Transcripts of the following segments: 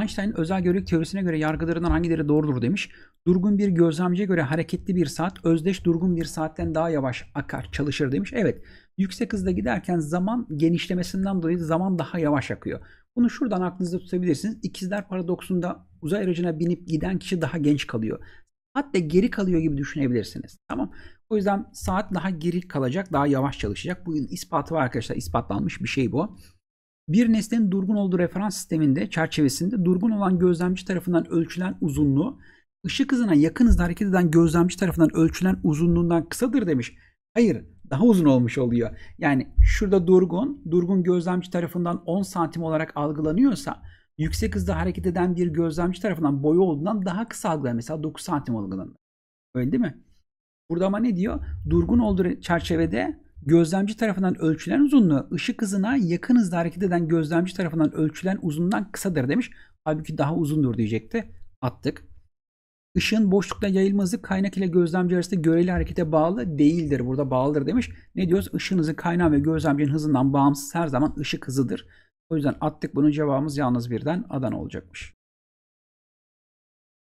Einstein'ın özel görelilik teorisine göre yargılarından hangileri doğrudur demiş. Durgun bir gözlemciye göre hareketli bir saat özdeş durgun bir saatten daha yavaş akar çalışır demiş. Evet yüksek hızda giderken zaman genişlemesinden dolayı zaman daha yavaş akıyor. Bunu şuradan aklınızda tutabilirsiniz. İkizler paradoksunda uzay aracına binip giden kişi daha genç kalıyor. Hatta geri kalıyor gibi düşünebilirsiniz. Tamam. O yüzden saat daha geri kalacak, daha yavaş çalışacak. Bugün ispatı var arkadaşlar. ispatlanmış bir şey bu. Bir nesnenin durgun olduğu referans sisteminde çerçevesinde durgun olan gözlemci tarafından ölçülen uzunluğu ışık hızına yakın hızda hareket eden gözlemci tarafından ölçülen uzunluğundan kısadır demiş. Hayır daha uzun olmuş oluyor. Yani şurada durgun, durgun gözlemci tarafından 10 santim olarak algılanıyorsa yüksek hızda hareket eden bir gözlemci tarafından boyu olduğundan daha kısa algılanır. Mesela 9 santim algılanır. Öyle değil mi? Burada ama ne diyor? Durgun olduğu çerçevede gözlemci tarafından ölçülen uzunluğu ışık hızına yakın hızda hareket eden gözlemci tarafından ölçülen uzunluğundan kısadır demiş. Halbuki daha uzundur diyecekti. Attık. Işığın boşlukta yayılma hızı kaynak ile gözlemci arasında göreli harekete bağlı değildir. Burada bağlıdır demiş. Ne diyoruz? Işığın hızı kaynağın ve gözlemcinin hızından bağımsız her zaman ışık hızıdır. O yüzden attık bunun cevabımız yalnız birden Adana olacakmış.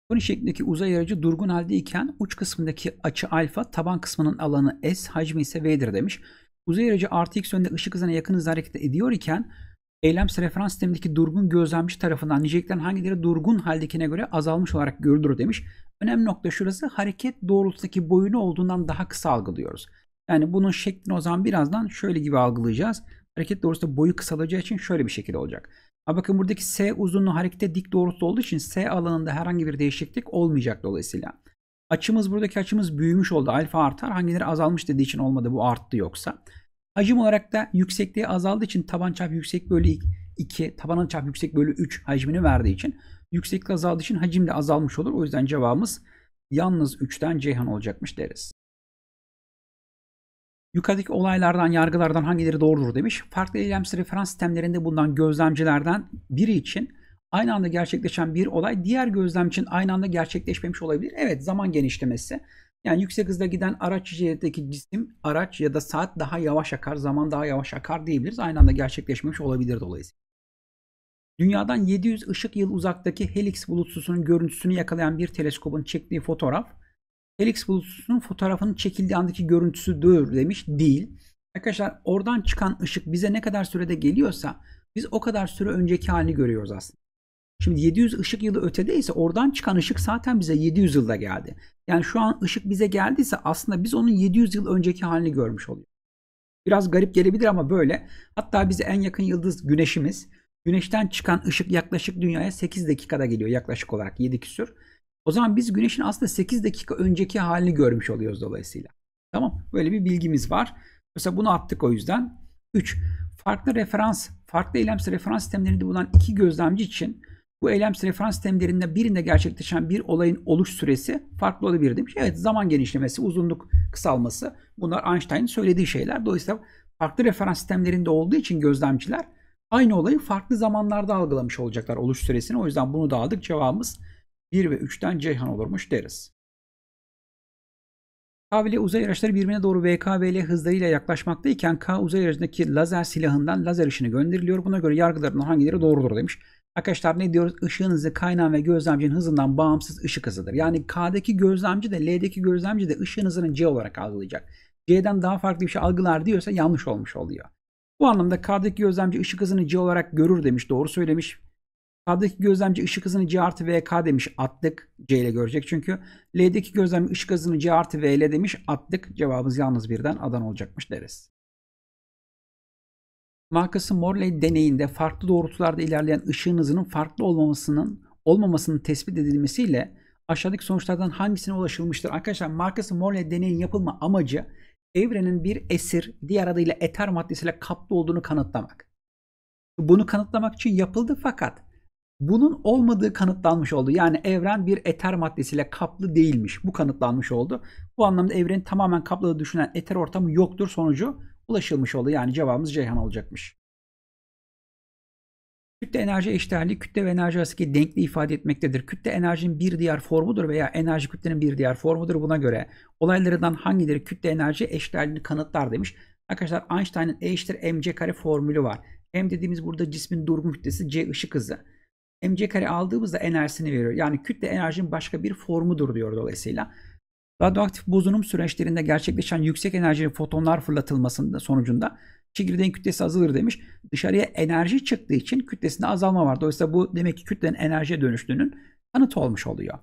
Koni şeklindeki uzay aracı durgun halde iken uç kısmındaki açı alfa, taban kısmının alanı s, hacmi ise v'dir demiş. Uzay aracı artı x yönde ışık hızına yakın hızla hareket ediyor iken eylemsel referans sistemindeki durgun gözlemci tarafından niceliklerin hangileri durgun haldekine göre azalmış olarak görülür demiş. Önemli nokta şurası hareket doğrultusundaki boyunu olduğundan daha kısa algılıyoruz. Yani bunun şeklini o zaman birazdan şöyle gibi algılayacağız. Hareket doğrusunda boyu kısalacağı için şöyle bir şekilde olacak. Ama bakın buradaki S uzunluğu harekete dik doğrultuda olduğu için S alanında herhangi bir değişiklik olmayacak dolayısıyla. Açımız buradaki açımız büyümüş oldu. Alfa artar. Hangileri azalmış dediği için olmadı. Bu arttı yoksa. Hacim olarak da yüksekliği azaldığı için taban çap yüksek bölü 2, taban çap yüksek bölü 3 hacmini verdiği için yükseklik azaldığı için hacim de azalmış olur. O yüzden cevabımız yalnız 3'ten Ceyhan olacakmış deriz. Yukarıdaki olaylardan, yargılardan hangileri doğrudur demiş. Farklı eylemsiz referans sistemlerinde bulunan gözlemcilerden biri için aynı anda gerçekleşen bir olay diğer gözlem için aynı anda gerçekleşmemiş olabilir. Evet zaman genişlemesi. Yani yüksek hızda giden araç içerisindeki cisim, araç ya da saat daha yavaş akar, zaman daha yavaş akar diyebiliriz. Aynı anda gerçekleşmemiş olabilir dolayısıyla. Dünyadan 700 ışık yıl uzaktaki Helix bulutsusunun görüntüsünü yakalayan bir teleskobun çektiği fotoğraf Helix bulutunun fotoğrafının çekildiği andaki görüntüsüdür demiş. Değil. Arkadaşlar oradan çıkan ışık bize ne kadar sürede geliyorsa biz o kadar süre önceki halini görüyoruz aslında. Şimdi 700 ışık yılı ötedeyse oradan çıkan ışık zaten bize 700 yılda geldi. Yani şu an ışık bize geldiyse aslında biz onun 700 yıl önceki halini görmüş oluyoruz. Biraz garip gelebilir ama böyle. Hatta bize en yakın yıldız güneşimiz. Güneşten çıkan ışık yaklaşık dünyaya 8 dakikada geliyor yaklaşık olarak 7 küsür. O zaman biz güneşin aslında 8 dakika önceki halini görmüş oluyoruz dolayısıyla. Tamam böyle bir bilgimiz var. Mesela bunu attık o yüzden. 3. Farklı referans, farklı eylemsiz referans sistemlerinde bulunan iki gözlemci için bu eylemsiz referans sistemlerinde birinde gerçekleşen bir olayın oluş süresi farklı olabilir demiş. Evet zaman genişlemesi, uzunluk kısalması bunlar Einstein'ın söylediği şeyler. Dolayısıyla farklı referans sistemlerinde olduğu için gözlemciler aynı olayı farklı zamanlarda algılamış olacaklar oluş süresini. O yüzden bunu da aldık. Cevabımız 1 ve 3'ten Ceyhan olurmuş deriz. K uzay araçları birbirine doğru VKBL hızlarıyla yaklaşmaktayken K uzay aracındaki lazer silahından lazer ışını gönderiliyor. Buna göre yargılarının hangileri doğrudur demiş. Arkadaşlar ne diyoruz? Işığın hızı kaynağın ve gözlemcinin hızından bağımsız ışık hızıdır. Yani K'daki gözlemci de L'deki gözlemci de ışığın hızını C olarak algılayacak. C'den daha farklı bir şey algılar diyorsa yanlış olmuş oluyor. Bu anlamda K'daki gözlemci ışık hızını C olarak görür demiş. Doğru söylemiş. K'daki gözlemci ışık hızını C artı VK demiş attık. C ile görecek çünkü. L'deki gözlemci ışık hızını C artı V demiş attık. Cevabımız yalnız birden Adana olacakmış deriz. Markası Morley deneyinde farklı doğrultularda ilerleyen ışığın hızının farklı olmamasının olmamasının tespit edilmesiyle aşağıdaki sonuçlardan hangisine ulaşılmıştır? Arkadaşlar Markası Morley deneyin yapılma amacı evrenin bir esir diğer adıyla eter maddesiyle kaplı olduğunu kanıtlamak. Bunu kanıtlamak için yapıldı fakat bunun olmadığı kanıtlanmış oldu. Yani evren bir eter maddesiyle kaplı değilmiş. Bu kanıtlanmış oldu. Bu anlamda evreni tamamen kaplı düşünen eter ortamı yoktur sonucu ulaşılmış oldu. Yani cevabımız Ceyhan olacakmış. Kütle enerji eşdeğerliği kütle ve enerji arasındaki denkliği ifade etmektedir. Kütle enerjinin bir diğer formudur veya enerji kütlenin bir diğer formudur. Buna göre olaylarından hangileri kütle enerji eşdeğerliğini kanıtlar demiş. Arkadaşlar Einstein'ın E eşittir mc kare formülü var. M dediğimiz burada cismin durgun kütlesi, c ışık hızı mc kare aldığımızda enerjisini veriyor. Yani kütle enerjinin başka bir formudur diyor dolayısıyla. Radyoaktif bozunum süreçlerinde gerçekleşen yüksek enerjili fotonlar fırlatılmasında sonucunda çekirdeğin kütlesi azalır demiş. Dışarıya enerji çıktığı için kütlesinde azalma var. Dolayısıyla bu demek ki kütlenin enerjiye dönüştüğünün kanıtı olmuş oluyor.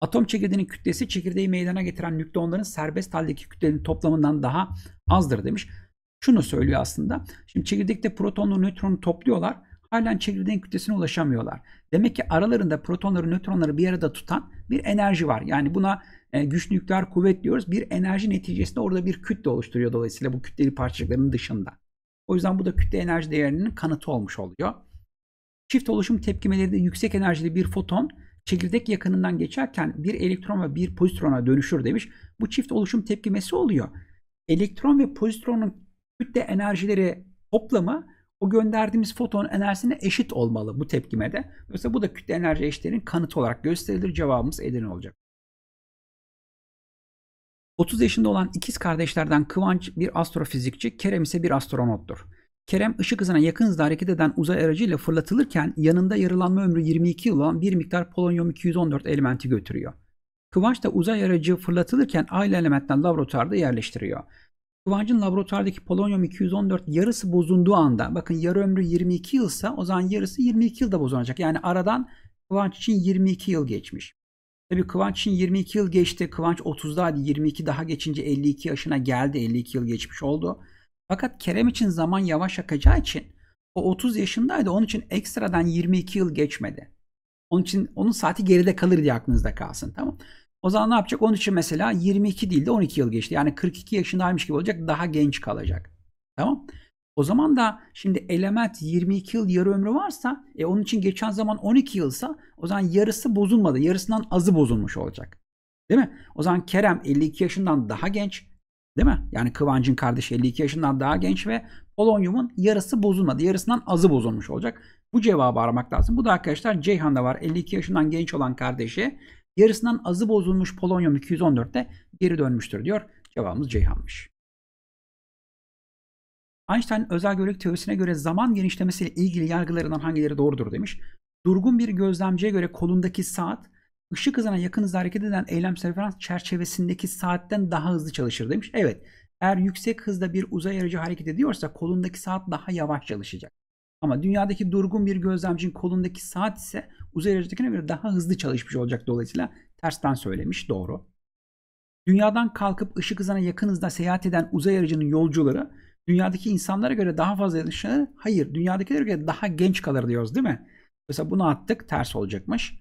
Atom çekirdeğinin kütlesi çekirdeği meydana getiren nükleonların serbest haldeki kütlenin toplamından daha azdır demiş. Şunu söylüyor aslında. Şimdi çekirdekte protonlu nötronu topluyorlar halen çekirdeğin kütlesine ulaşamıyorlar. Demek ki aralarında protonları, nötronları bir arada tutan bir enerji var. Yani buna e, güçlü nükleer kuvvet diyoruz. Bir enerji neticesinde orada bir kütle oluşturuyor dolayısıyla bu kütleli parçacıkların dışında. O yüzden bu da kütle enerji değerinin kanıtı olmuş oluyor. Çift oluşum tepkimelerinde yüksek enerjili bir foton çekirdek yakınından geçerken bir elektron ve bir pozitrona dönüşür demiş. Bu çift oluşum tepkimesi oluyor. Elektron ve pozitronun kütle enerjileri toplamı o gönderdiğimiz foton enerjisine eşit olmalı bu tepkimede. Dolayısıyla bu da kütle enerji eşitlerinin kanıtı olarak gösterilir. Cevabımız Edirne olacak. 30 yaşında olan ikiz kardeşlerden Kıvanç bir astrofizikçi, Kerem ise bir astronottur. Kerem ışık hızına yakın hızda hareket eden uzay aracıyla fırlatılırken yanında yarılanma ömrü 22 yıl olan bir miktar polonyum 214 elementi götürüyor. Kıvanç da uzay aracı fırlatılırken aile elementten laboratuvarda yerleştiriyor. Kıvancın laboratuvardaki polonyum 214 yarısı bozunduğu anda bakın yarı ömrü 22 yılsa o zaman yarısı 22 yılda bozulacak. Yani aradan Kıvanç için 22 yıl geçmiş. Tabii Kıvanç için 22 yıl geçti. Kıvanç 30'daydı. 22 daha geçince 52 yaşına geldi. 52 yıl geçmiş oldu. Fakat Kerem için zaman yavaş akacağı için o 30 yaşındaydı. Onun için ekstradan 22 yıl geçmedi. Onun için onun saati geride kalır diye aklınızda kalsın. Tamam. O zaman ne yapacak? Onun için mesela 22 değil de 12 yıl geçti. Yani 42 yaşındaymış gibi olacak. Daha genç kalacak. Tamam. O zaman da şimdi element 22 yıl yarı ömrü varsa e onun için geçen zaman 12 yılsa o zaman yarısı bozulmadı. Yarısından azı bozulmuş olacak. Değil mi? O zaman Kerem 52 yaşından daha genç. Değil mi? Yani Kıvancın kardeşi 52 yaşından daha genç ve polonyumun yarısı bozulmadı. Yarısından azı bozulmuş olacak. Bu cevabı aramak lazım. Bu da arkadaşlar Ceyhan'da var. 52 yaşından genç olan kardeşi Yarısından azı bozulmuş polonyum 214'te geri dönmüştür diyor. Cevabımız Ceyhan'mış. Einstein özel görelilik teorisine göre zaman genişlemesiyle ilgili yargılarından hangileri doğrudur demiş. Durgun bir gözlemciye göre kolundaki saat ışık hızına yakın hızda hareket eden eylem referans çerçevesindeki saatten daha hızlı çalışır demiş. Evet eğer yüksek hızda bir uzay aracı hareket ediyorsa kolundaki saat daha yavaş çalışacak. Ama dünyadaki durgun bir gözlemcinin kolundaki saat ise uzay aracındakine göre daha hızlı çalışmış olacak dolayısıyla tersten söylemiş doğru. Dünyadan kalkıp ışık hızına yakın hızda seyahat eden uzay aracının yolcuları dünyadaki insanlara göre daha fazla yaşlanır. Hayır dünyadakilere göre daha genç kalır diyoruz değil mi? Mesela bunu attık ters olacakmış.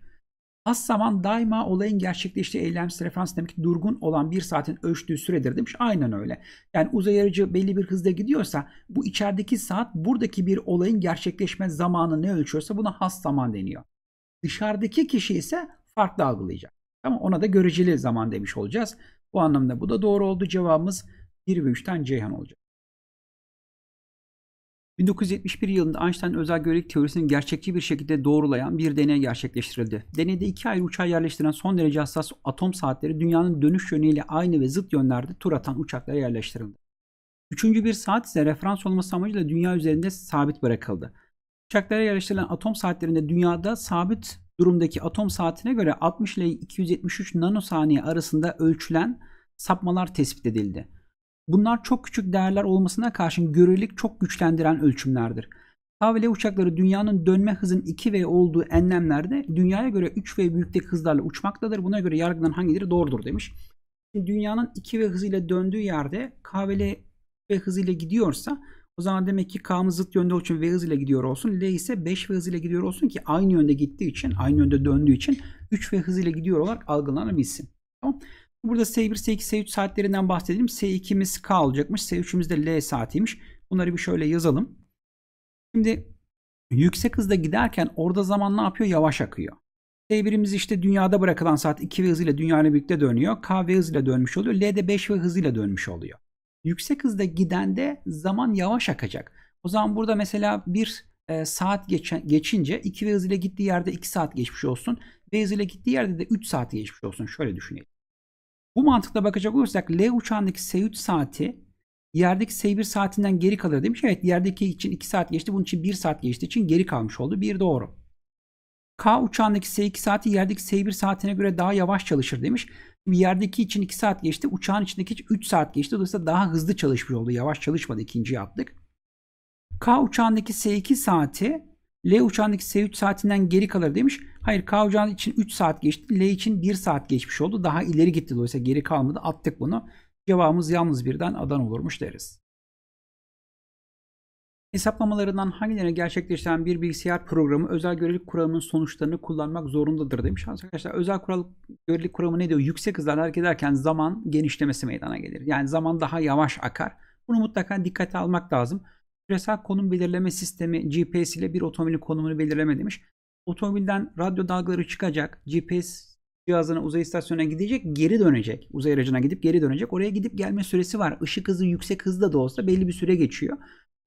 Az zaman daima olayın gerçekleştiği eylemsiz referans demek ki durgun olan bir saatin ölçtüğü süredir demiş. Aynen öyle. Yani uzay aracı belli bir hızda gidiyorsa bu içerideki saat buradaki bir olayın gerçekleşme zamanı ne ölçüyorsa buna has zaman deniyor. Dışarıdaki kişi ise farklı algılayacak. Ama ona da göreceli zaman demiş olacağız. Bu anlamda bu da doğru oldu. Cevabımız 1 ve 3'ten Ceyhan olacak. 1971 yılında Einstein özel görelilik teorisini gerçekçi bir şekilde doğrulayan bir deney gerçekleştirildi. Deneyde iki ayrı uçağı yerleştiren son derece hassas atom saatleri dünyanın dönüş yönüyle aynı ve zıt yönlerde tur atan uçaklara yerleştirildi. Üçüncü bir saat ise referans olması amacıyla dünya üzerinde sabit bırakıldı. Uçaklara yerleştirilen atom saatlerinde dünyada sabit durumdaki atom saatine göre 60 ile 273 nanosaniye arasında ölçülen sapmalar tespit edildi. Bunlar çok küçük değerler olmasına karşın görelilik çok güçlendiren ölçümlerdir. AVL uçakları dünyanın dönme hızının 2V olduğu enlemlerde dünyaya göre 3V büyüklük hızlarla uçmaktadır. Buna göre yargıdan hangileri doğrudur demiş. Şimdi dünyanın 2V hızıyla döndüğü yerde KVL V hızıyla gidiyorsa o zaman demek ki K'mız zıt yönde olduğu için V hızıyla gidiyor olsun. L ise 5 V hızıyla gidiyor olsun ki aynı yönde gittiği için, aynı yönde döndüğü için 3 V hızıyla gidiyor olarak algılanabilsin. Tamam. Burada S1, S2, S3 saatlerinden bahsedelim. S2'miz K olacakmış. S3'ümüz de L saatiymiş. Bunları bir şöyle yazalım. Şimdi yüksek hızda giderken orada zaman ne yapıyor? Yavaş akıyor. S1'imiz işte dünyada bırakılan saat 2 ve hızıyla dünyayla birlikte dönüyor. K ve hızıyla dönmüş oluyor. L de 5 ve hızıyla dönmüş oluyor. Yüksek hızda giden de zaman yavaş akacak. O zaman burada mesela bir e, saat geçen, geçince 2 ve hızıyla gittiği yerde 2 saat geçmiş olsun. V hızıyla gittiği yerde de 3 saat geçmiş olsun. Şöyle düşünelim. Bu mantıkla bakacak olursak L uçağındaki S3 saati yerdeki S1 saatinden geri kalır demiş. Evet yerdeki için 2 saat geçti. Bunun için 1 saat geçti, için geri kalmış oldu. Bir doğru. K uçağındaki S2 saati yerdeki S1 saatine göre daha yavaş çalışır demiş. Şimdi yerdeki için 2 saat geçti. Uçağın içindeki için 3 saat geçti. Dolayısıyla daha hızlı çalışmış oldu. Yavaş çalışmadı. ikinciyi attık. K uçağındaki S2 saati L uçağındaki S3 saatinden geri kalır demiş. Hayır K uçağının için 3 saat geçti. L için 1 saat geçmiş oldu. Daha ileri gitti dolayısıyla geri kalmadı. Attık bunu. Cevabımız yalnız birden adan olurmuş deriz. Hesaplamalarından hangilerini gerçekleştiren bir bilgisayar programı özel görelilik kuramının sonuçlarını kullanmak zorundadır demiş. Arkadaşlar özel kural, görelilik kuramı ne diyor? Yüksek hızlarda hareket ederken zaman genişlemesi meydana gelir. Yani zaman daha yavaş akar. Bunu mutlaka dikkate almak lazım. Küresel konum belirleme sistemi GPS ile bir otomobilin konumunu belirleme demiş. Otomobilden radyo dalgaları çıkacak. GPS cihazına uzay istasyonuna gidecek. Geri dönecek. Uzay aracına gidip geri dönecek. Oraya gidip gelme süresi var. Işık hızı yüksek hızda da olsa belli bir süre geçiyor.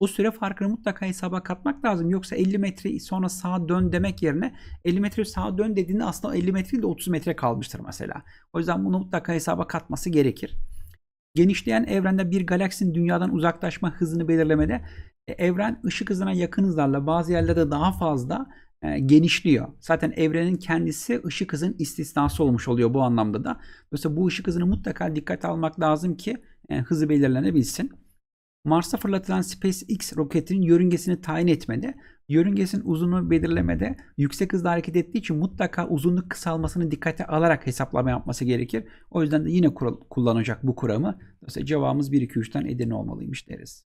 O süre farkını mutlaka hesaba katmak lazım. Yoksa 50 metre sonra sağa dön demek yerine 50 metre sağa dön dediğinde aslında 50 metre ile 30 metre kalmıştır mesela. O yüzden bunu mutlaka hesaba katması gerekir. Genişleyen evrende bir galaksinin dünyadan uzaklaşma hızını belirlemede e, evren ışık hızına yakın hızlarla bazı yerlerde daha fazla e, genişliyor. Zaten evrenin kendisi ışık hızın istisnası olmuş oluyor bu anlamda da. Dolayısıyla bu ışık hızını mutlaka dikkate almak lazım ki e, hızı belirlenebilsin. Mars'a fırlatılan SpaceX roketinin yörüngesini tayin etmedi, yörüngesinin uzunluğu belirlemede yüksek hızla hareket ettiği için mutlaka uzunluk kısalmasını dikkate alarak hesaplama yapması gerekir. O yüzden de yine kural, kullanacak bu kuramı. Dolayısıyla cevabımız 1-2-3'ten Edirne olmalıymış deriz.